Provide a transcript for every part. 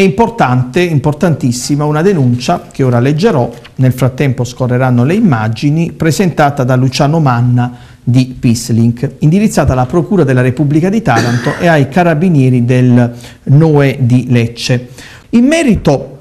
è importante, importantissima, una denuncia che ora leggerò, nel frattempo scorreranno le immagini, presentata da Luciano Manna di Peacelink, indirizzata alla Procura della Repubblica di Taranto e ai carabinieri del Noe di Lecce. In merito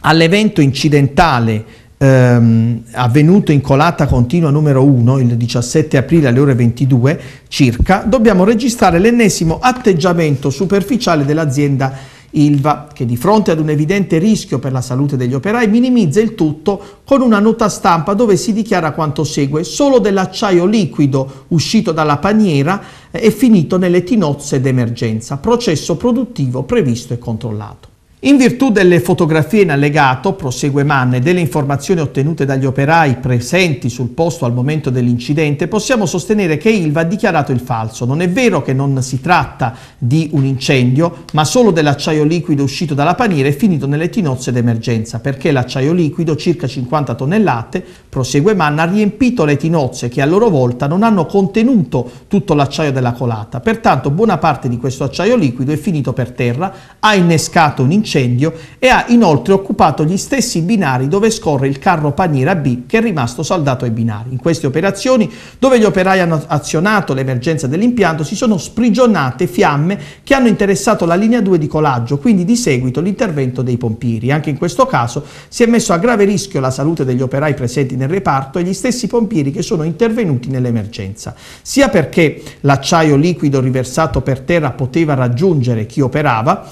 all'evento incidentale ehm, avvenuto in colata continua numero 1 il 17 aprile alle ore 22 circa, dobbiamo registrare l'ennesimo atteggiamento superficiale dell'azienda Ilva, che di fronte ad un evidente rischio per la salute degli operai minimizza il tutto con una nota stampa dove si dichiara quanto segue solo dell'acciaio liquido uscito dalla paniera e eh, finito nelle tinozze d'emergenza, processo produttivo previsto e controllato. In virtù delle fotografie in allegato, prosegue Mann, e delle informazioni ottenute dagli operai presenti sul posto al momento dell'incidente, possiamo sostenere che Ilva ha dichiarato il falso. Non è vero che non si tratta di un incendio, ma solo dell'acciaio liquido uscito dalla paniera e finito nelle tinozze d'emergenza, perché l'acciaio liquido, circa 50 tonnellate, prosegue Mann, ha riempito le tinozze che a loro volta non hanno contenuto tutto l'acciaio della colata. Pertanto buona parte di questo acciaio liquido è finito per terra, ha innescato un incendio incendio e ha inoltre occupato gli stessi binari dove scorre il carro paniera B che è rimasto saldato ai binari. In queste operazioni, dove gli operai hanno azionato l'emergenza dell'impianto, si sono sprigionate fiamme che hanno interessato la linea 2 di Colaggio, quindi di seguito l'intervento dei pompieri. Anche in questo caso si è messo a grave rischio la salute degli operai presenti nel reparto e gli stessi pompieri che sono intervenuti nell'emergenza, sia perché l'acciaio liquido riversato per terra poteva raggiungere chi operava,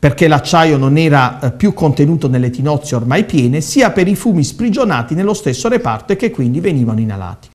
perché l'acciaio non era eh, più contenuto nelle tinozze ormai piene, sia per i fumi sprigionati nello stesso reparto e che quindi venivano inalati.